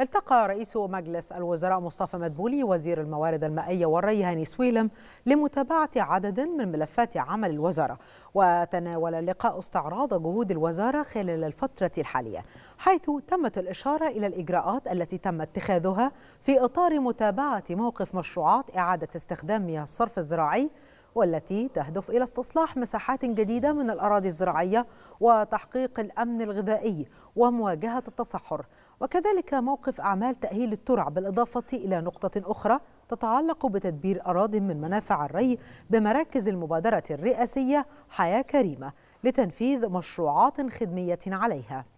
التقى رئيس مجلس الوزراء مصطفى مدبولي وزير الموارد المائية والري هاني سويلم لمتابعة عدد من ملفات عمل الوزارة وتناول اللقاء استعراض جهود الوزارة خلال الفترة الحالية حيث تمت الإشارة إلى الإجراءات التي تم اتخاذها في إطار متابعة موقف مشروعات إعادة استخدام مياه الصرف الزراعي والتي تهدف إلى استصلاح مساحات جديدة من الأراضي الزراعية وتحقيق الأمن الغذائي ومواجهة التصحر وكذلك موقف أعمال تأهيل الترع بالإضافة إلى نقطة أخرى تتعلق بتدبير أراض من منافع الري بمراكز المبادرة الرئاسية حياة كريمة لتنفيذ مشروعات خدمية عليها